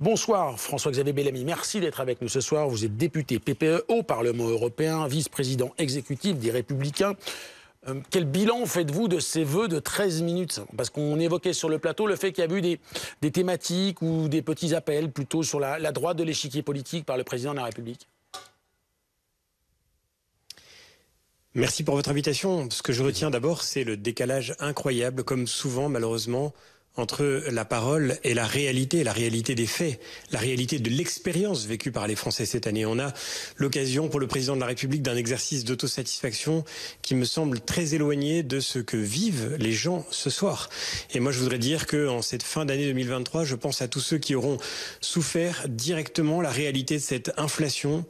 Bonsoir François-Xavier Bellamy, merci d'être avec nous ce soir. Vous êtes député PPE au Parlement européen, vice-président exécutif des Républicains. Euh, quel bilan faites-vous de ces vœux de 13 minutes Parce qu'on évoquait sur le plateau le fait qu'il y a eu des, thématiques ou des petits appels plutôt sur la, la droite de l'échiquier politique par le président de la République. Merci pour votre invitation. Ce que je retiens d'abord, c'est le décalage incroyable, comme souvent malheureusement, entre la parole et la réalité, la réalité des faits, la réalité de l'expérience vécue par les Français cette année. On a l'occasion pour le président de la République d'un exercice d'autosatisfaction qui me semble très éloigné de ce que vivent les gens ce soir. Et moi, je voudrais dire que en cette fin d'année 2023, je pense à tous ceux qui auront souffert directement la réalité de cette inflation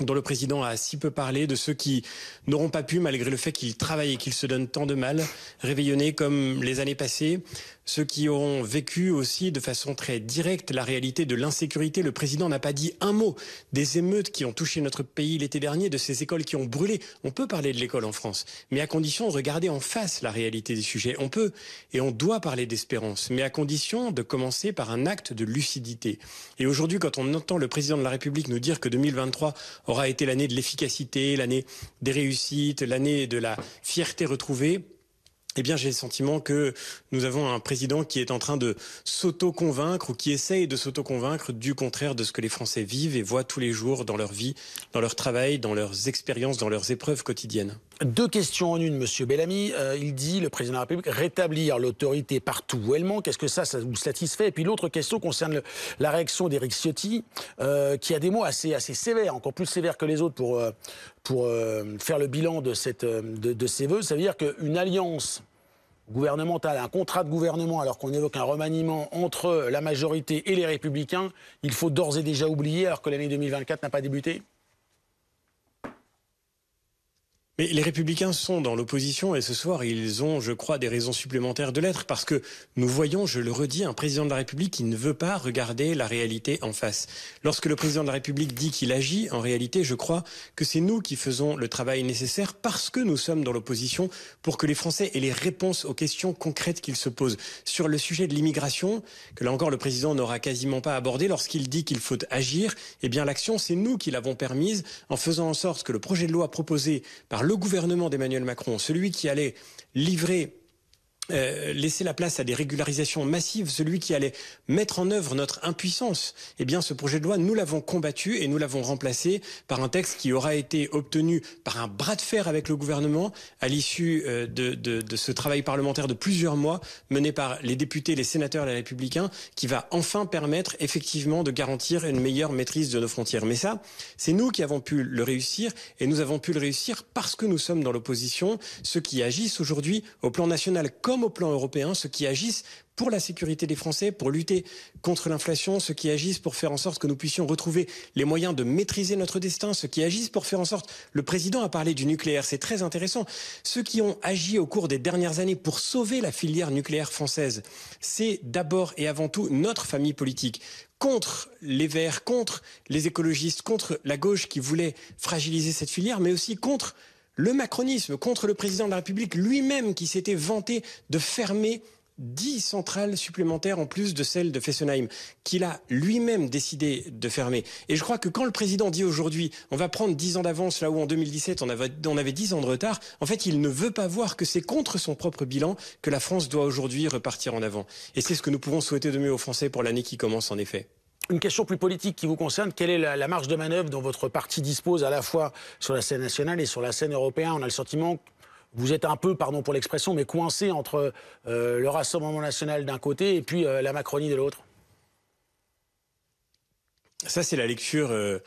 dont le président a si peu parlé, de ceux qui n'auront pas pu, malgré le fait qu'ils travaillent et qu'ils se donnent tant de mal, réveillonner comme les années passées, ceux qui ont vécu aussi de façon très directe la réalité de l'insécurité. Le président n'a pas dit un mot des émeutes qui ont touché notre pays l'été dernier, de ces écoles qui ont brûlé. On peut parler de l'école en France, mais à condition de regarder en face la réalité des sujets. On peut et on doit parler d'espérance, mais à condition de commencer par un acte de lucidité. Et aujourd'hui, quand on entend le président de la République nous dire que 2023 aura été l'année de l'efficacité, l'année des réussites, l'année de la fierté retrouvée, eh bien, j'ai le sentiment que nous avons un président qui est en train de s'auto-convaincre ou qui essaye de s'auto-convaincre du contraire de ce que les Français vivent et voient tous les jours dans leur vie, dans leur travail, dans leurs expériences, dans leurs épreuves quotidiennes. Deux questions en une, Monsieur Bellamy. Euh, il dit, le président de la République, rétablir l'autorité partout où elle manque. Est-ce que ça, vous satisfait Et puis l'autre question concerne la réaction d'Éric Ciotti, euh, qui a des mots assez, sévères, encore plus sévères que les autres pour, euh, faire le bilan de, cette, de, ces vœux. Ça veut dire qu'une alliance gouvernementale, un contrat de gouvernement, alors qu'on évoque un remaniement entre la majorité et les républicains, il faut d'ores et déjà oublier alors que l'année 2024 n'a pas débuté mais les républicains sont dans l'opposition et ce soir, ils ont, je crois, des raisons supplémentaires de l'être parce que nous voyons, je le redis, un président de la République qui ne veut pas regarder la réalité en face. Lorsque le président de la République dit qu'il agit, en réalité, je crois que c'est nous qui faisons le travail nécessaire parce que nous sommes dans l'opposition pour que les Français aient les réponses aux questions concrètes qu'ils se posent. Sur le sujet de l'immigration, que là encore le président n'aura quasiment pas abordé, lorsqu'il dit qu'il faut agir, eh bien l'action, c'est nous qui l'avons permise en faisant en sorte que le projet de loi proposé par le gouvernement d'Emmanuel Macron, celui qui allait livrer euh, laisser la place à des régularisations massives, celui qui allait mettre en œuvre notre impuissance, eh bien ce projet de loi, nous l'avons combattu et nous l'avons remplacé par un texte qui aura été obtenu par un bras de fer avec le gouvernement à l'issue euh, de, de, de, ce travail parlementaire de plusieurs mois mené par les députés, les sénateurs les républicains, qui va enfin permettre effectivement de garantir une meilleure maîtrise de nos frontières. Mais ça, c'est nous qui avons pu le réussir et nous avons pu le réussir parce que nous sommes dans l'opposition, ceux qui agissent aujourd'hui au plan national au plan européen, ceux qui agissent pour la sécurité des Français, pour lutter contre l'inflation, ceux qui agissent pour faire en sorte que nous puissions retrouver les moyens de maîtriser notre destin, ceux qui agissent pour faire en sorte, le président a parlé du nucléaire, c'est très intéressant, ceux qui ont agi au cours des dernières années pour sauver la filière nucléaire française, c'est d'abord et avant tout notre famille politique contre les Verts, contre les écologistes, contre la gauche qui voulait fragiliser cette filière, mais aussi contre le macronisme contre le président de la République lui-même qui s'était vanté de fermer 10 centrales supplémentaires en plus de celles de Fessenheim, qu'il a lui-même décidé de fermer. Et je crois que quand le président dit aujourd'hui on va prendre 10 ans d'avance là où en 2017 on avait, on avait 10 ans de retard, en fait il ne veut pas voir que c'est contre son propre bilan que la France doit aujourd'hui repartir en avant. Et c'est ce que nous pouvons souhaiter de mieux aux Français pour l'année qui commence en effet. Une question plus politique qui vous concerne, quelle est la, marge de manœuvre dont votre parti dispose à la fois sur la scène nationale et sur la scène européenne On a le sentiment que vous êtes un peu, pardon pour l'expression, mais coincé entre euh, le Rassemblement national d'un côté et puis euh, la Macronie de l'autre. Ça, c'est la lecture euh,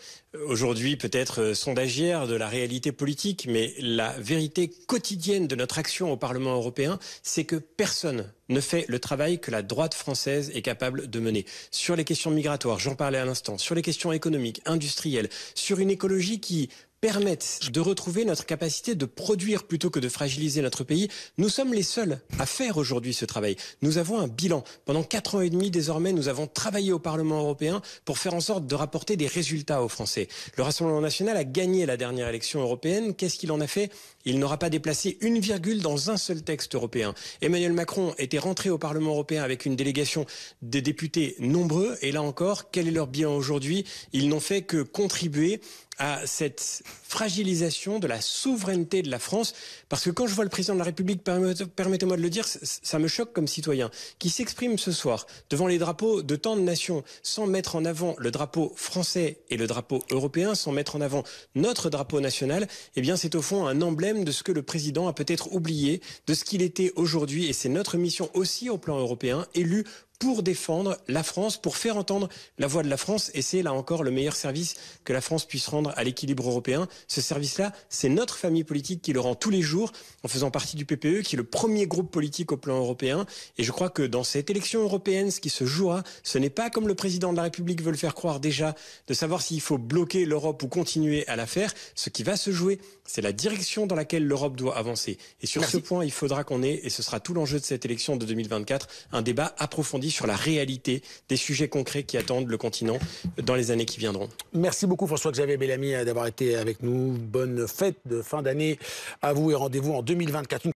aujourd'hui peut-être euh, sondagière de la réalité politique, mais la vérité quotidienne de notre action au Parlement européen, c'est que personne ne fait le travail que la droite française est capable de mener. Sur les questions migratoires, j'en parlais à l'instant, sur les questions économiques, industrielles, sur une écologie qui permettent de retrouver notre capacité de produire plutôt que de fragiliser notre pays. Nous sommes les seuls à faire aujourd'hui ce travail. Nous avons un bilan. Pendant quatre ans et demi, désormais, nous avons travaillé au Parlement européen pour faire en sorte de rapporter des résultats aux Français. Le Rassemblement national a gagné la dernière élection européenne. Qu'est-ce qu'il en a fait Il n'aura pas déplacé une virgule dans un seul texte européen. Emmanuel Macron était rentré au Parlement européen avec une délégation de députés nombreux. Et là encore, quel est leur bilan aujourd'hui Ils n'ont fait que contribuer à cette fragilisation de la souveraineté de la France. Parce que quand je vois le président de la République, permettez-moi de le dire, ça me choque comme citoyen, qui s'exprime ce soir devant les drapeaux de tant de nations sans mettre en avant le drapeau français et le drapeau européen, sans mettre en avant notre drapeau national, eh bien c'est au fond un emblème de ce que le président a peut-être oublié, de ce qu'il était aujourd'hui. Et c'est notre mission aussi au plan européen, élu pour défendre la France, pour faire entendre la voix de la France. Et c'est là encore le meilleur service que la France puisse rendre à l'équilibre européen. Ce service-là, c'est notre famille politique qui le rend tous les jours en faisant partie du PPE, qui est le premier groupe politique au plan européen. Et je crois que dans cette élection européenne, ce qui se jouera, ce n'est pas comme le président de la République veut le faire croire déjà, de savoir s'il faut bloquer l'Europe ou continuer à la faire. Ce qui va se jouer, c'est la direction dans laquelle l'Europe doit avancer. Et sur ce point, il faudra qu'on ait, et ce sera tout l'enjeu de cette élection de 2024, un débat approfondi sur la réalité des sujets concrets qui attendent le continent dans les années qui viendront. Merci beaucoup François-Xavier Bellamy d'avoir été avec nous. Bonne fête de fin d'année à vous et rendez-vous en 2024.